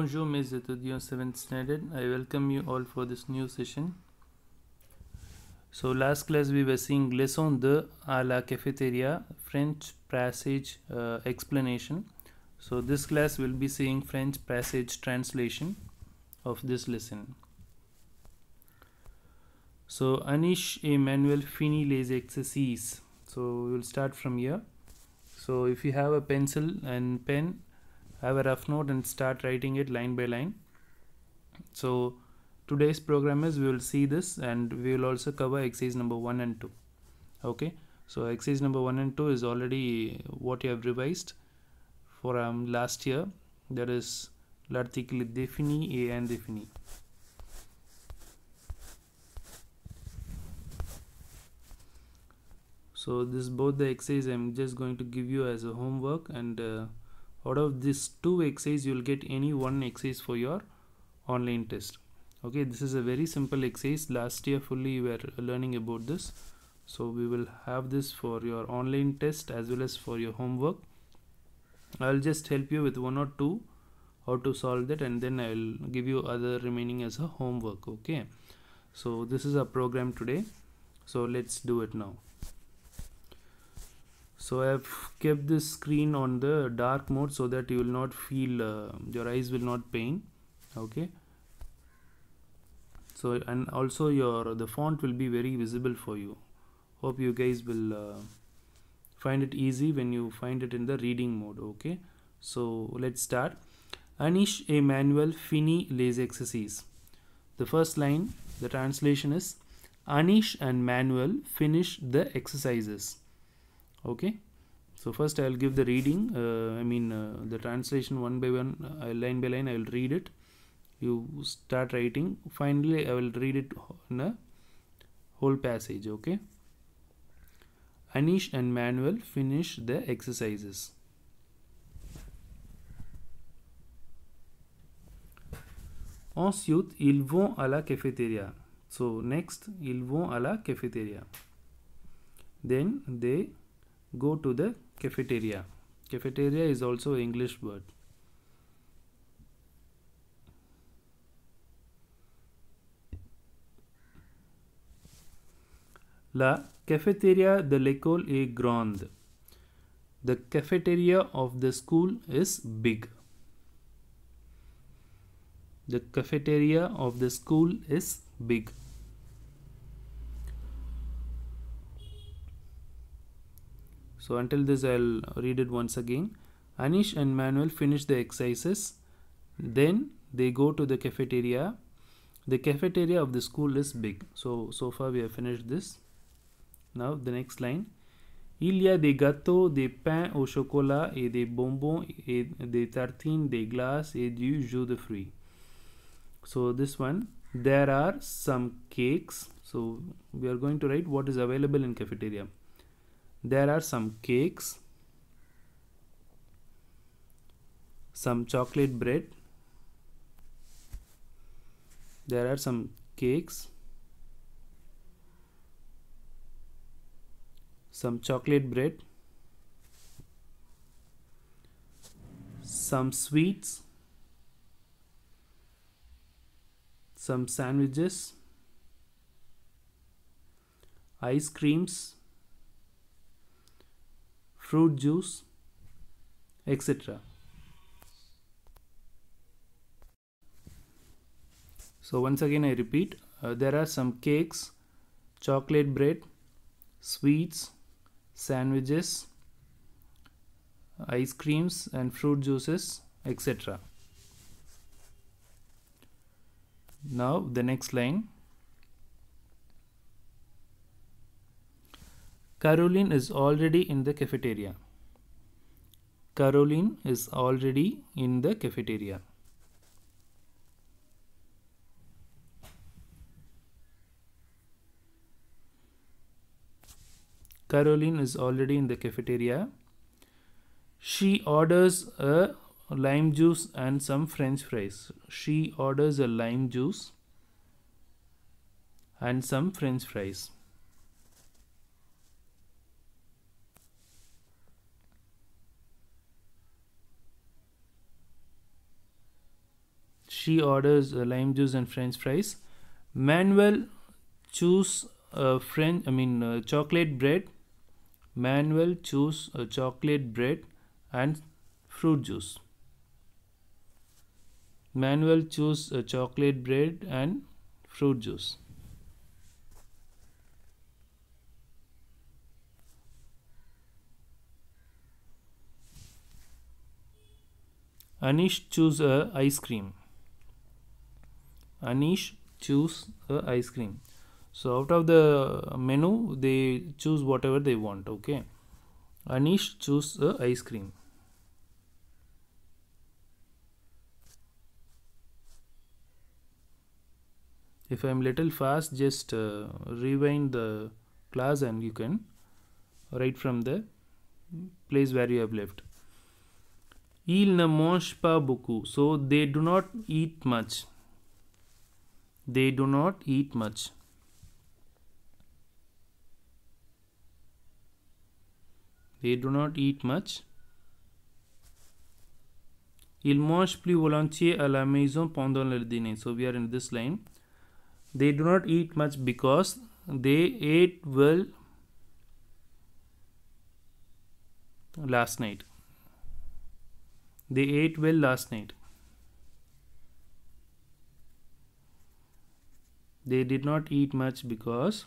Bonjour mes étudiants 7th standard. I welcome you all for this new session. So last class we were seeing lesson the à la cafeteria French passage uh, explanation. So this class will be seeing French passage translation of this lesson. So Anish Emmanuel fini les exercices. So we will start from here. So if you have a pencil and pen have a rough note and start writing it line by line so today's program is we will see this and we will also cover exercise number 1 and 2 okay so exercise number 1 and 2 is already what you have revised for um, last year that is l'article défini et indéfini so this both the exercise i'm just going to give you as a homework and uh, out of this two exercise you will get any one exercise for your online test okay this is a very simple exercise last year fully we were learning about this so we will have this for your online test as well as for your homework i'll just help you with one or two how to solve that and then i'll give you other remaining as a homework okay so this is a program today so let's do it now so I've kept this screen on the dark mode so that you will not feel uh, your eyes will not pain okay so and also your the font will be very visible for you hope you guys will uh, find it easy when you find it in the reading mode okay so let's start Anish Emmanuel Fini Les exercises. the first line the translation is Anish and Manuel finish the exercises okay so first I'll give the reading uh, I mean uh, the translation one by one uh, line by line I will read it you start writing finally I will read it in a whole passage okay Anish and Manuel finish the exercises Ensuite, ils vont à la cafétéria. So next, ils vont à la cafétéria. Then they go to the cafeteria cafeteria is also english word La cafeteria de l'école est grande. The cafeteria of the school is big. The cafeteria of the school is big. So until this I'll read it once again. Anish and Manuel finish the exercises. Then they go to the cafeteria. The cafeteria of the school is big. So, so far we have finished this. Now the next line. Il y a des gâteaux, des pains au chocolat et des bonbons et des tartines, des glaces et du jus de fruits. So this one, there are some cakes. So we are going to write what is available in cafeteria there are some cakes, some chocolate bread, there are some cakes, some chocolate bread, some sweets, some sandwiches, ice creams, fruit juice, etc. So once again I repeat, uh, there are some cakes, chocolate bread, sweets, sandwiches, ice creams and fruit juices, etc. Now the next line. Caroline is already in the cafeteria. Caroline is already in the cafeteria. Caroline is already in the cafeteria. She orders a lime juice and some french fries. She orders a lime juice and some french fries. she orders uh, lime juice and french fries manuel choose uh, french i mean uh, chocolate bread manuel choose uh, chocolate bread and fruit juice manuel choose a uh, chocolate bread and fruit juice Anish choose a ice cream Anish choose the ice cream so out of the menu they choose whatever they want okay Anish choose the ice cream if I'm little fast just uh, rewind the class and you can write from the place where you have left il ne mange pas beaucoup so they do not eat much they do not eat much. They do not eat much. Il mange plus volontiers à la maison pendant le dîner. So we are in this line. They do not eat much because they ate well last night. They ate well last night. they did not eat much because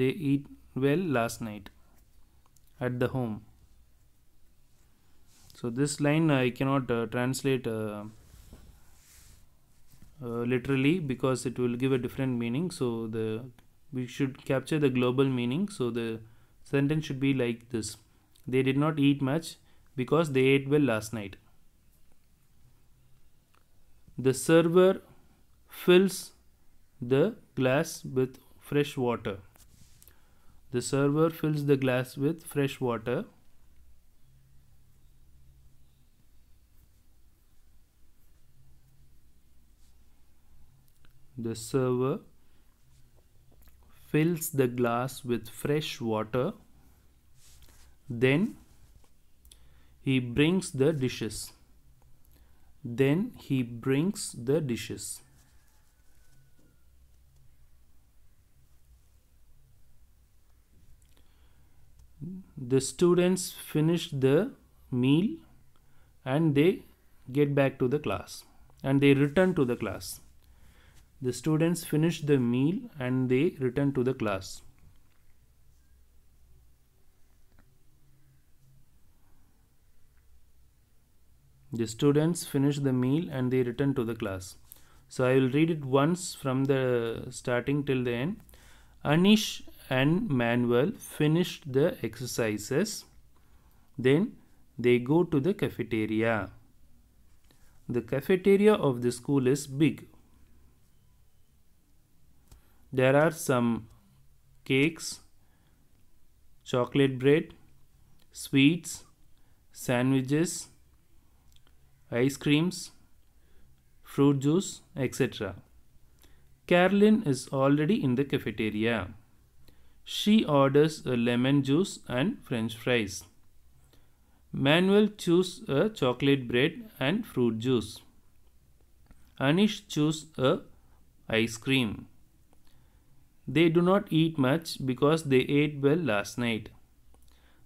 they eat well last night at the home so this line I cannot uh, translate uh, uh, literally because it will give a different meaning so the we should capture the global meaning so the sentence should be like this they did not eat much because they ate well last night the server fills the glass with fresh water. The server fills the glass with fresh water. The server fills the glass with fresh water. Then he brings the dishes. Then he brings the dishes. the students finish the meal and they get back to the class and they return to the class. The students finish the meal and they return to the class. The students finish the meal and they return to the class. So I will read it once from the starting till the end. Anish and Manuel finished the exercises. Then they go to the cafeteria. The cafeteria of the school is big. There are some cakes, chocolate bread, sweets, sandwiches, ice creams, fruit juice, etc. Carolyn is already in the cafeteria. She orders a lemon juice and french fries. Manuel chooses a chocolate bread and fruit juice. Anish chooses a ice cream. They do not eat much because they ate well last night.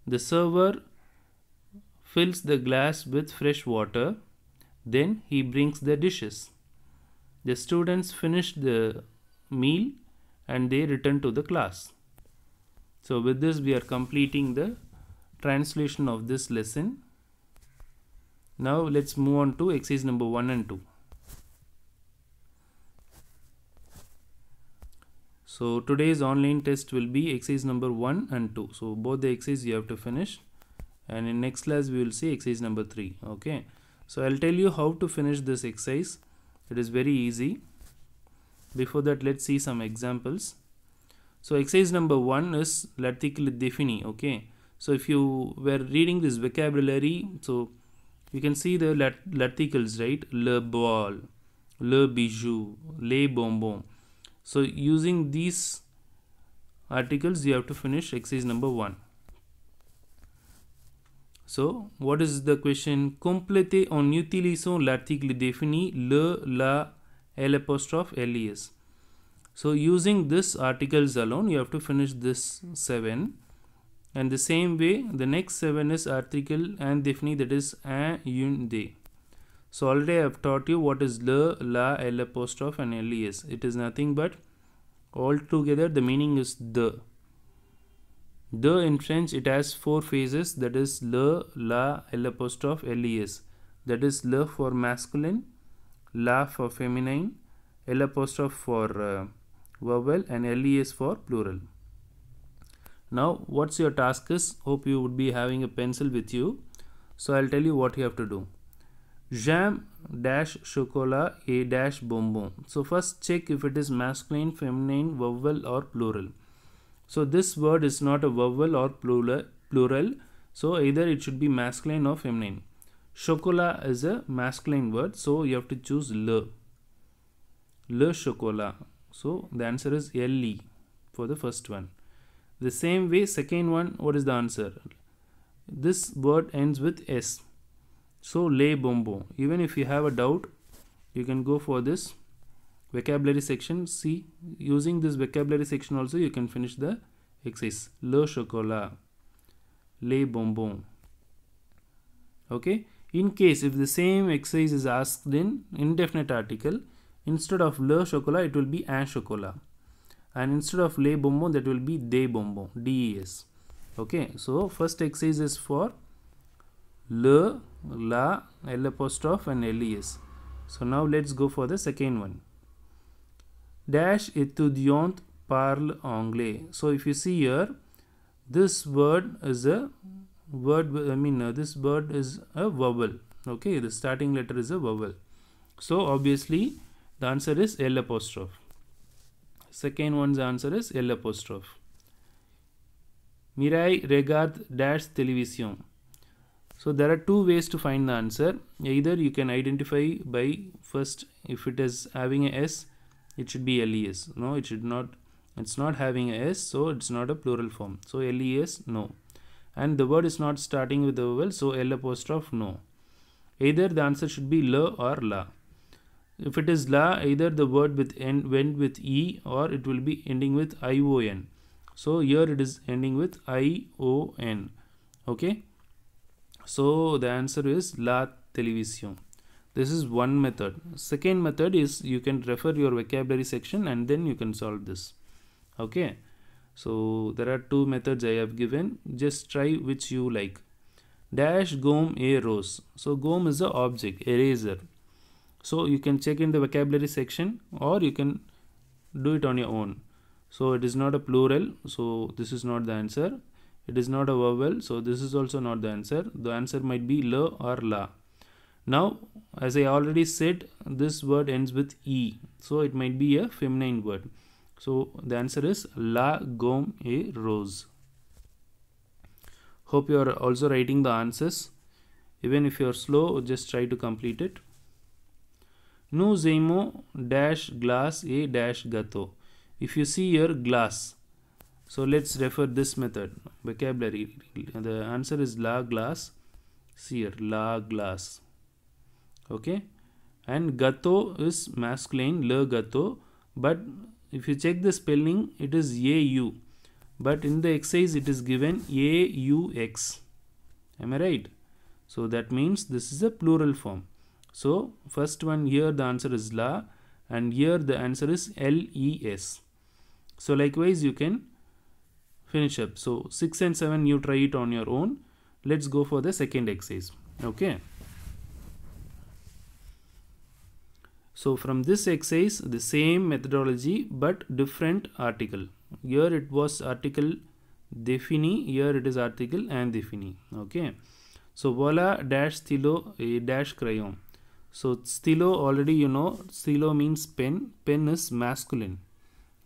The server fills the glass with fresh water. Then he brings the dishes. The students finish the meal and they return to the class. So with this we are completing the translation of this lesson. Now let's move on to exercise number 1 and 2. So today's online test will be exercise number 1 and 2. So both the exercises you have to finish and in next class we will see exercise number 3. Okay. So I'll tell you how to finish this exercise. It is very easy. Before that let's see some examples. So exercise number one is latikil defini. Okay. So if you were reading this vocabulary, so you can see the lat right? Le ball, le bijou, le bonbon. So using these articles, you have to finish exercise number one. So what is the question? Complete en utilisant l'article défini le, la, l'apostrophe, les. So using this articles alone, you have to finish this 7. And the same way, the next 7 is article and definitely that is a un de. So already I have taught you what is le, la, l apostrophe and les. It is nothing but all together the meaning is the. The in French it has four phases that is le, la, l apostrophe, les. That is le for masculine, la for feminine, l apostrophe for uh, vowel and le is for plural now what's your task is hope you would be having a pencil with you so i'll tell you what you have to do jam dash chocolat a dash bonbon so first check if it is masculine feminine vowel or plural so this word is not a vowel or plural plural so either it should be masculine or feminine chocolat is a masculine word so you have to choose le le chocolat so the answer is LE for the first one. The same way second one what is the answer? This word ends with S. So le bombo. Even if you have a doubt you can go for this vocabulary section C. Using this vocabulary section also you can finish the exercise. Le chocolat. Le bonbon. Okay. In case if the same exercise is asked in indefinite article Instead of le chocolat, it will be un chocolat. And instead of le bonbon, that will be des bonbons, DES. Okay, so first exercise is for le, la, L apostrophe and LES. So now let's go for the second one. Dash etudiant parle anglais. So if you see here, this word is a word, I mean uh, this word is a vowel. Okay, the starting letter is a vowel. So obviously the answer is L apostrophe. Second one's answer is L apostrophe. Mirai regard dash television. So there are two ways to find the answer. Either you can identify by first if it is having a s, it should be les. No, it should not. It's not having a s, so it's not a plural form. So les no, and the word is not starting with a vowel, so l apostrophe no. Either the answer should be l or la if it is la either the word with end went with e or it will be ending with ion so here it is ending with ion okay so the answer is la televisión this is one method second method is you can refer your vocabulary section and then you can solve this okay so there are two methods i have given just try which you like dash gom a rose so gom is the object eraser so you can check in the vocabulary section or you can do it on your own so it is not a plural so this is not the answer it is not a vowel so this is also not the answer the answer might be la or la now as i already said this word ends with e so it might be a feminine word so the answer is la gomme et rose hope you are also writing the answers even if you are slow just try to complete it no zemo dash glass a dash gato. If you see here glass. So let's refer this method. Vocabulary. The answer is la glass. See here la glass. Okay. And gato is masculine le gato. But if you check the spelling it is AU. But in the exercise it is given AUX. Am I right? So that means this is a plural form. So first one here the answer is La and here the answer is LES. So likewise you can finish up. So 6 and 7 you try it on your own. Let's go for the second exercise. Okay. So from this exercise the same methodology but different article. Here it was article defini, here it is article and defini. Okay. So voila dash a eh, dash crayon. So stilo already you know stilo means pen. Pen is masculine.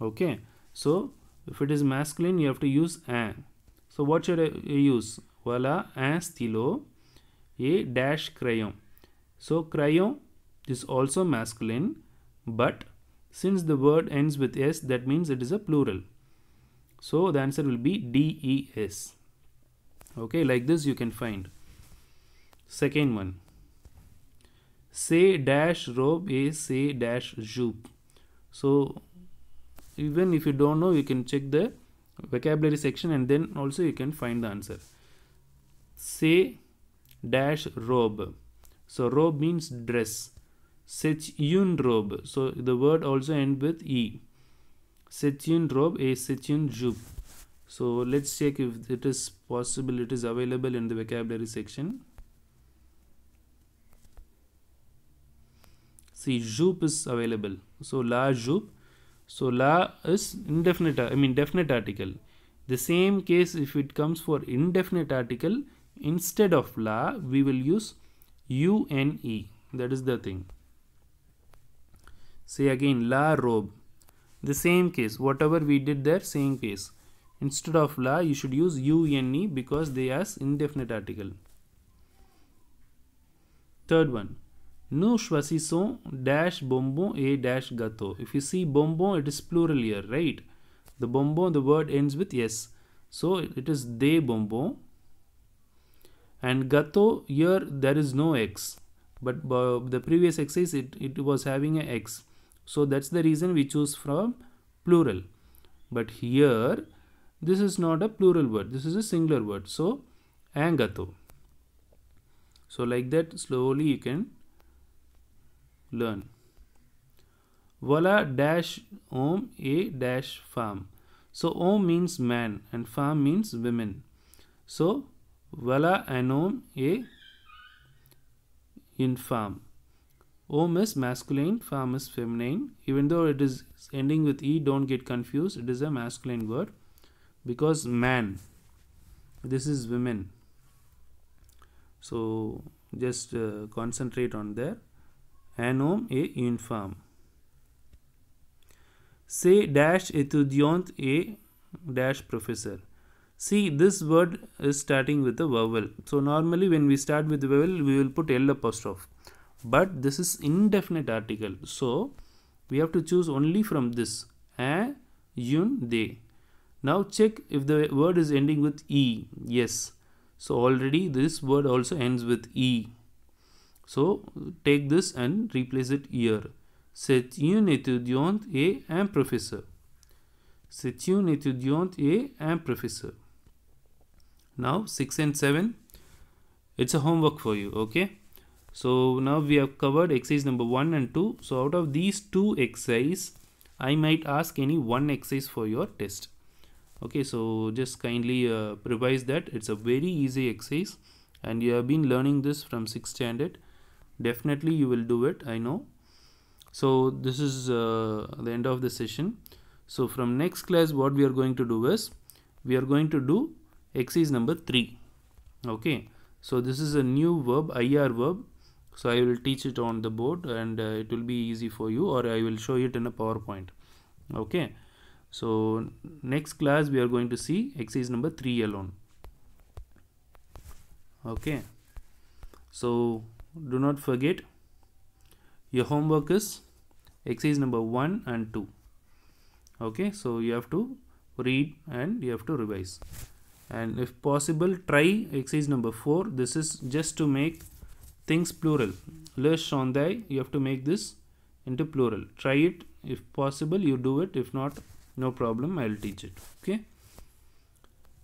Okay. So if it is masculine you have to use an. So what should I uh, use? Voila a stilo. a dash crayon. So crayon is also masculine but since the word ends with s that means it is a plural. So the answer will be D E S. Okay like this you can find. Second one say dash robe is say dash jupe so even if you don't know you can check the vocabulary section and then also you can find the answer say dash robe so robe means dress yun robe so the word also end with e Setyun robe is Setyun jupe so let's check if it is possible it is available in the vocabulary section see Joop is available so la Joop so la is indefinite I mean definite article the same case if it comes for indefinite article instead of la we will use une that is the thing say again la robe the same case whatever we did there same case instead of la you should use une because they as indefinite article third one nous choisissons dash bonbon et dash gâteau. If you see bonbon, it is plural here, right? The bonbon, the word ends with yes. So it is des bonbons. And gâteau, here there is no x. But uh, the previous exercise, it, it was having an x. So that's the reason we choose from plural. But here, this is not a plural word. This is a singular word. So, angato. gâteau. So like that, slowly you can learn. Vala dash om a dash farm. So om means man and farm means women. So vala and om a in farm. Om is masculine, farm is feminine. Even though it is ending with e, don't get confused. It is a masculine word because man. This is women. So just uh, concentrate on there anom a une Say dash étudiante a dash professor. See this word is starting with a vowel. So normally when we start with vowel we will put L apostrophe. But this is indefinite article. So we have to choose only from this. A, yun, de. Now check if the word is ending with E. Yes. So already this word also ends with E. So take this and replace it here. Septiun étudiant et un professeur. C'est une étudiante et un professeur. Now 6 and 7. It's a homework for you. Okay. So now we have covered exercise number 1 and 2. So out of these two exercises, I might ask any one exercise for your test. Okay. So just kindly uh, revise that. It's a very easy exercise and you have been learning this from 6th standard definitely you will do it I know so this is uh, the end of the session so from next class what we are going to do is we are going to do X is number 3 okay so this is a new verb IR verb so I will teach it on the board and uh, it will be easy for you or I will show it in a PowerPoint okay so next class we are going to see X is number 3 alone okay so do not forget your homework is exercise number 1 and 2 okay so you have to read and you have to revise and if possible try exercise number 4 this is just to make things plural le chandail you have to make this into plural try it if possible you do it if not no problem i'll teach it okay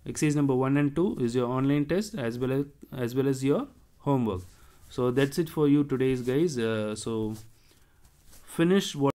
exercise number 1 and 2 is your online test as well as as well as your homework so that's it for you today's guys uh, so finish what